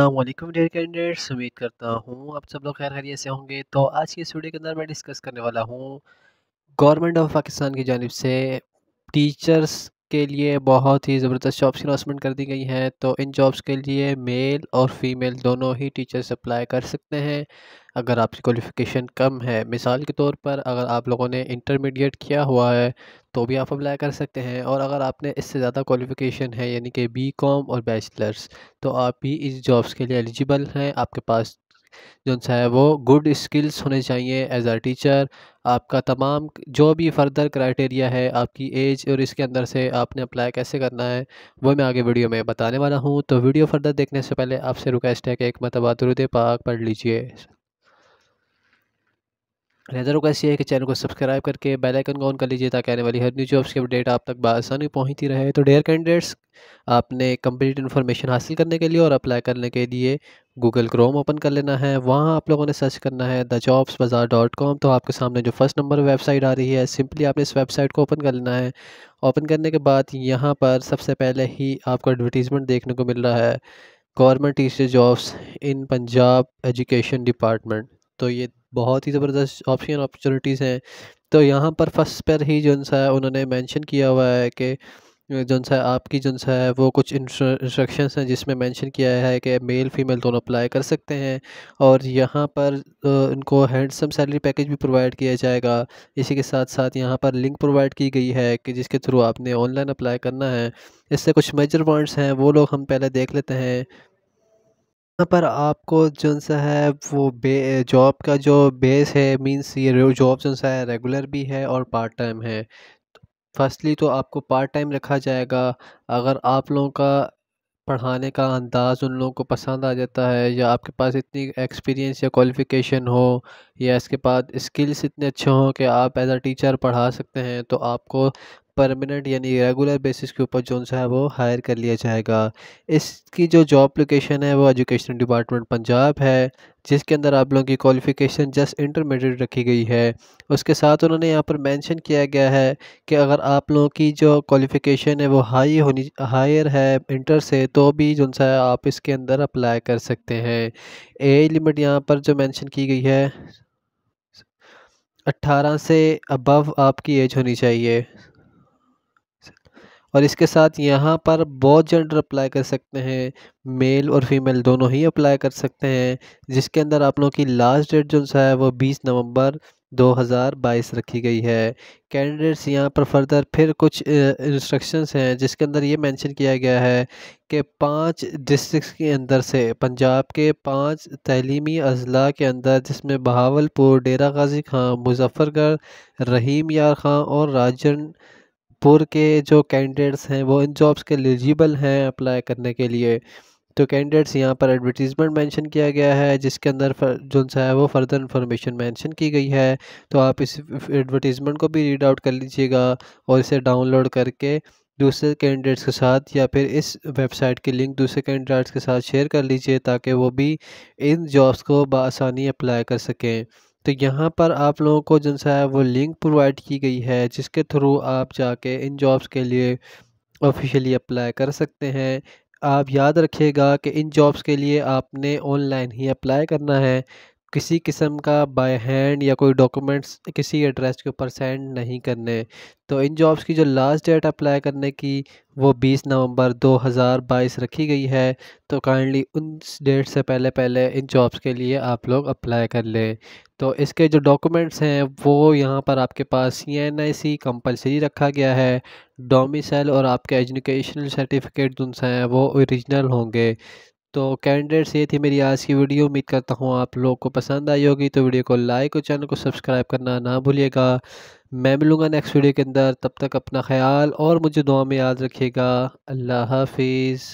अल्लाम dare candidates उम्मीद करता हूँ आप सब लोग खैर खैरियत से होंगे तो आज की इस वीडियो के अंदर मैं डिस्कस करने वाला हूँ गवर्नमेंट ऑफ पाकिस्तान की जानब से टीचर्स के लिए बहुत ही ज़बरदस्त जॉब्स की अनाउंसमेंट कर दी गई हैं तो इन जॉब्स के लिए मेल और फीमेल दोनों ही टीचर्स अप्लाई कर सकते हैं अगर आपकी क्वालिफ़िकेशन कम है मिसाल के तौर पर अगर आप लोगों ने इंटरमीडिएट किया हुआ है तो भी आप अप्लाई कर सकते हैं और अगर आपने इससे ज़्यादा क्वालिफ़िकेशन है यानी कि बी कॉम और बैचलर्स तो आप भी इस जॉब्स के लिए एलिजिबल हैं आपके पास जो है वो गुड स्किल्स होने चाहिए एज आ टीचर आपका तमाम जो भी फर्दर क्राइटेरिया है आपकी एज और इसके अंदर से आपने अप्लाई कैसे करना है वो मैं आगे वीडियो में बताने वाला हूँ तो वीडियो फर्दर देखने से पहले आपसे रिक्वेस्ट है कि एक मरतबा दुरुद पाक पढ़ लीजिए नजर ऐसी है कि चैनल को सब्सक्राइब करके बेल आइकन को ऑन कर लीजिए ताकि आने वाली हर न्यू जॉब्स की अपडेट आप तक बसानी पहुंचती रहे तो डेयर कैंडिडेट्स आपने कंप्लीट इन्फॉर्मेशन हासिल करने के लिए और अप्लाई करने के लिए गूगल क्रोम ओपन कर लेना है वहाँ आप लोगों ने सर्च करना है the jobs bazaar dot com तो आपके सामने जो फर्स्ट नंबर वेबसाइट आ रही है सिंपली आपने इस वेबसाइट को ओपन कर लेना है ओपन करने के बाद यहाँ पर सबसे पहले ही आपको एडवर्टीज़मेंट देखने को मिल रहा है government teacher jobs in Punjab education department तो ये बहुत ही ज़बरदस्त ऑप्शन अपॉर्चुनिटीज़ हैं तो यहाँ पर फर्स्ट पर ही जो सा है उन्होंने मेंशन किया हुआ है कि जो सा आपकी जो सा है वो कुछ इंस्ट्रक्शन हैं जिसमें मेंशन किया है कि मेल फीमेल दोनों अप्लाई कर सकते हैं और यहाँ पर उनको हैंडसम सैलरी पैकेज भी प्रोवाइड किया जाएगा इसी के साथ साथ यहाँ पर लिंक प्रोवाइड की गई है कि जिसके थ्रू आपने ऑनलाइन अप्लाई करना है इससे कुछ मेजर पॉइंट्स हैं वो लोग हम पहले देख लेते हैं यहाँ पर आपको जो सा है वो बे जॉब का जो बेस है मींस ये जॉब जो सा है रेगुलर भी है और पार्ट टाइम है फर्स्टली तो आपको पार्ट टाइम रखा जाएगा अगर आप लोगों का पढ़ाने का अंदाज़ उन लोगों को पसंद आ जाता है या आपके पास इतनी एक्सपीरियंस या क्वालिफ़िकेशन हो या इसके बाद स्किल्स इतने अच्छे हों कि आप एज आ टीचर पढ़ा सकते हैं तो आपको परमानेंट यानी रेगुलर बेसिस के ऊपर जो है वो हायर कर लिया जाएगा इसकी जो जॉब लोकेशन है वो एजुकेशन डिपार्टमेंट पंजाब है जिसके अंदर आप लोगों की क्वालिफ़िकेशन जस्ट इंटरमीडिएट रखी गई है उसके साथ उन्होंने यहाँ पर मेंशन किया गया है कि अगर आप लोगों की जो क्वालिफ़िकेशन है वो हाई होनी हायर है इंटर से तो भी जो सा आप इसके अंदर अप्लाई कर सकते हैं एज लिमिट यहाँ पर जो मैंशन की गई है अट्ठारह से अबव आपकी एज होनी चाहिए और इसके साथ यहाँ पर बहुत जेंडर अप्लाई कर सकते हैं मेल और फीमेल दोनों ही अप्लाई कर सकते हैं जिसके अंदर आप लोगों की लास्ट डेट जो है वो बीस नवंबर 2022 रखी गई है कैंडिडेट्स यहाँ पर फर्दर फिर कुछ इंस्ट्रक्शंस हैं जिसके अंदर ये मेंशन किया गया है कि पांच डिस्ट्रिक्स के अंदर से पंजाब के पांच तलीमी अजला के अंदर जिसमें बहावलपुर डेरा गाजी खां मुजफ्फरगढ़ रहीम यार खां और राजन भरतपुर के जो कैंडिडेट्स हैं वो इन जॉब्स के एलिजिबल हैं अप्लाई करने के लिए तो कैंडिडेट्स यहाँ पर एडवर्टीज़मेंट मेंशन किया गया है जिसके अंदर जो सा है वो फर्दर इन्फॉर्मेशन मेंशन की गई है तो आप इस एडवर्टीज़मेंट को भी रीड आउट कर लीजिएगा और इसे डाउनलोड करके दूसरे कैंडिडेट्स के साथ या फिर इस वेबसाइट के लिंक दूसरे कैंडिडेट्स के साथ शेयर कर लीजिए ताकि वो भी इन जॉब्स को बसानी अप्लाई कर सकें तो यहाँ पर आप लोगों को जो है वो लिंक प्रोवाइड की गई है जिसके थ्रू आप जाके इन जॉब्स के लिए ऑफिशियली अप्लाई कर सकते हैं आप याद रखिएगा कि इन जॉब्स के लिए आपने ऑनलाइन ही अप्लाई करना है किसी किस्म का बाय हैंड या कोई डॉक्यूमेंट्स किसी एड्रेस के ऊपर सेंड नहीं करने तो इन जॉब्स की जो लास्ट डेट अप्लाई करने की वो 20 नवंबर 2022 रखी गई है तो काइंडली उन डेट से पहले पहले इन जॉब्स के लिए आप लोग अप्लाई कर लें तो इसके जो डॉक्यूमेंट्स हैं वो यहाँ पर आपके पास सी एन आई सी कंपलसरी रखा गया है डोमिसल और आपके एजुकेशनल सर्टिफिकेट जो हैं वो ओरिजिनल होंगे तो कैंडिडेट्स ये थी मेरी आज की वीडियो उम्मीद करता हूँ आप लोग को पसंद आई होगी तो वीडियो को लाइक और चैनल को सब्सक्राइब करना ना भूलिएगा मैं मिलूँगा नेक्स्ट वीडियो के अंदर तब तक अपना ख्याल और मुझे दुआ में याद रखिएगा अल्लाह हाफिज़